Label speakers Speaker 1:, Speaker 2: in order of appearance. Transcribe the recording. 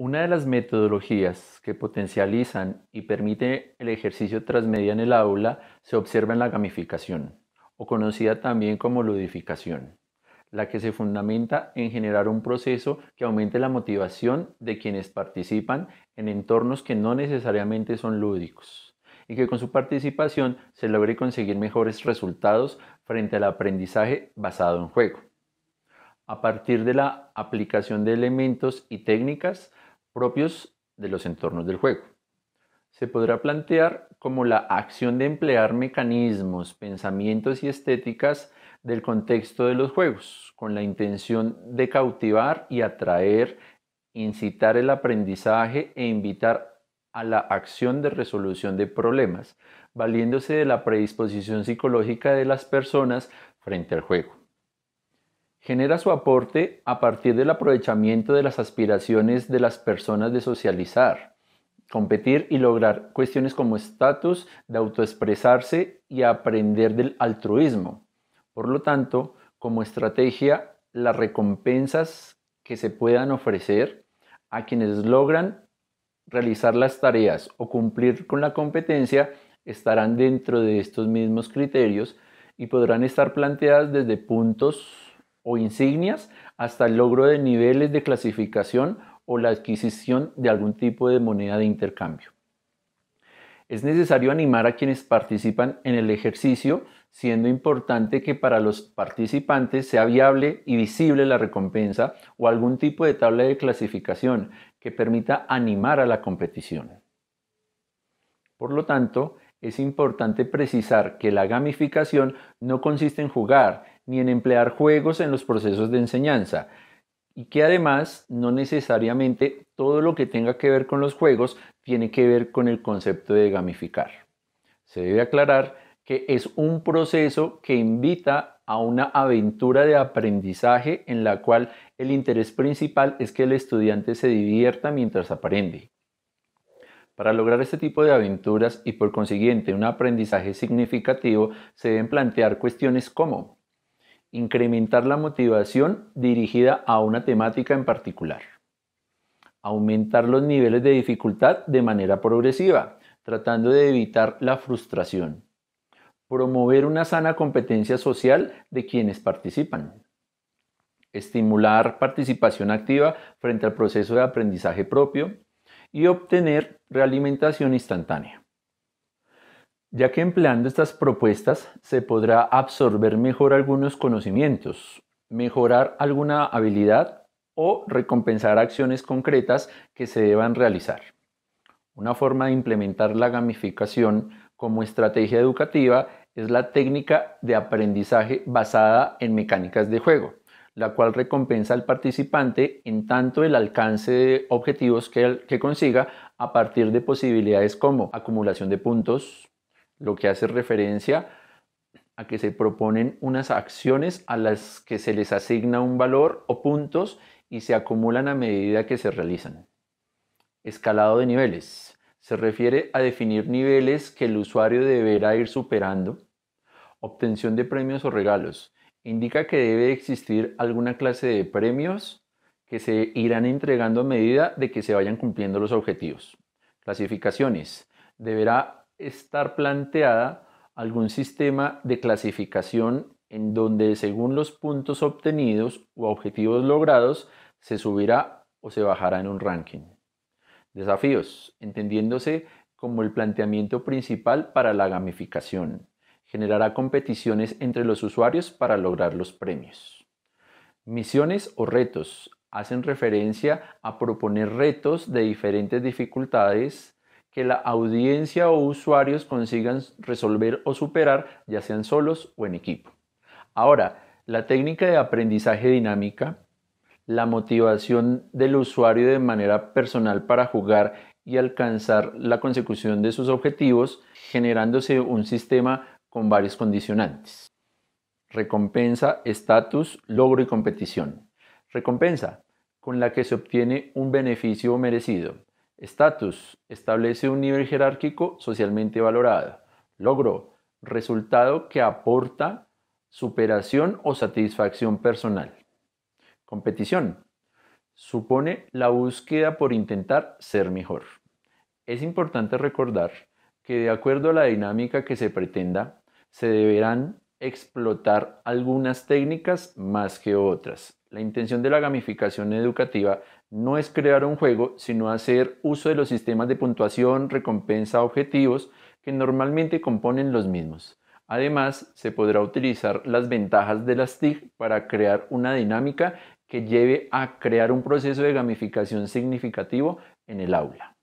Speaker 1: Una de las metodologías que potencializan y permite el ejercicio transmedia en el aula se observa en la gamificación, o conocida también como ludificación, la que se fundamenta en generar un proceso que aumente la motivación de quienes participan en entornos que no necesariamente son lúdicos, y que con su participación se logre conseguir mejores resultados frente al aprendizaje basado en juego. A partir de la aplicación de elementos y técnicas, propios de los entornos del juego. Se podrá plantear como la acción de emplear mecanismos, pensamientos y estéticas del contexto de los juegos, con la intención de cautivar y atraer, incitar el aprendizaje e invitar a la acción de resolución de problemas, valiéndose de la predisposición psicológica de las personas frente al juego genera su aporte a partir del aprovechamiento de las aspiraciones de las personas de socializar, competir y lograr cuestiones como estatus, de autoexpresarse y aprender del altruismo. Por lo tanto, como estrategia, las recompensas que se puedan ofrecer a quienes logran realizar las tareas o cumplir con la competencia estarán dentro de estos mismos criterios y podrán estar planteadas desde puntos o insignias hasta el logro de niveles de clasificación o la adquisición de algún tipo de moneda de intercambio. Es necesario animar a quienes participan en el ejercicio, siendo importante que para los participantes sea viable y visible la recompensa o algún tipo de tabla de clasificación que permita animar a la competición. Por lo tanto, es importante precisar que la gamificación no consiste en jugar, ni en emplear juegos en los procesos de enseñanza y que además no necesariamente todo lo que tenga que ver con los juegos tiene que ver con el concepto de gamificar. Se debe aclarar que es un proceso que invita a una aventura de aprendizaje en la cual el interés principal es que el estudiante se divierta mientras aprende. Para lograr este tipo de aventuras y por consiguiente un aprendizaje significativo, se deben plantear cuestiones como Incrementar la motivación dirigida a una temática en particular. Aumentar los niveles de dificultad de manera progresiva, tratando de evitar la frustración. Promover una sana competencia social de quienes participan. Estimular participación activa frente al proceso de aprendizaje propio y obtener realimentación instantánea ya que empleando estas propuestas se podrá absorber mejor algunos conocimientos, mejorar alguna habilidad o recompensar acciones concretas que se deban realizar. Una forma de implementar la gamificación como estrategia educativa es la técnica de aprendizaje basada en mecánicas de juego, la cual recompensa al participante en tanto el alcance de objetivos que, consiga a partir de posibilidades como acumulación de puntos, lo que hace referencia a que se proponen unas acciones a las que se les asigna un valor o puntos y se acumulan a medida que se realizan. Escalado de niveles. Se refiere a definir niveles que el usuario deberá ir superando. Obtención de premios o regalos. Indica que debe existir alguna clase de premios que se irán entregando a medida de que se vayan cumpliendo los objetivos. Clasificaciones. Deberá estar planteada algún sistema de clasificación en donde según los puntos obtenidos o objetivos logrados se subirá o se bajará en un ranking. Desafíos, entendiéndose como el planteamiento principal para la gamificación. Generará competiciones entre los usuarios para lograr los premios. Misiones o retos hacen referencia a proponer retos de diferentes dificultades que la audiencia o usuarios consigan resolver o superar, ya sean solos o en equipo. Ahora, la técnica de aprendizaje dinámica, la motivación del usuario de manera personal para jugar y alcanzar la consecución de sus objetivos, generándose un sistema con varios condicionantes. Recompensa, estatus, logro y competición. Recompensa, con la que se obtiene un beneficio merecido. Estatus. Establece un nivel jerárquico socialmente valorado. Logro. Resultado que aporta superación o satisfacción personal. Competición. Supone la búsqueda por intentar ser mejor. Es importante recordar que de acuerdo a la dinámica que se pretenda, se deberán explotar algunas técnicas más que otras. La intención de la gamificación educativa no es crear un juego, sino hacer uso de los sistemas de puntuación, recompensa, objetivos que normalmente componen los mismos. Además, se podrá utilizar las ventajas de las TIC para crear una dinámica que lleve a crear un proceso de gamificación significativo en el aula.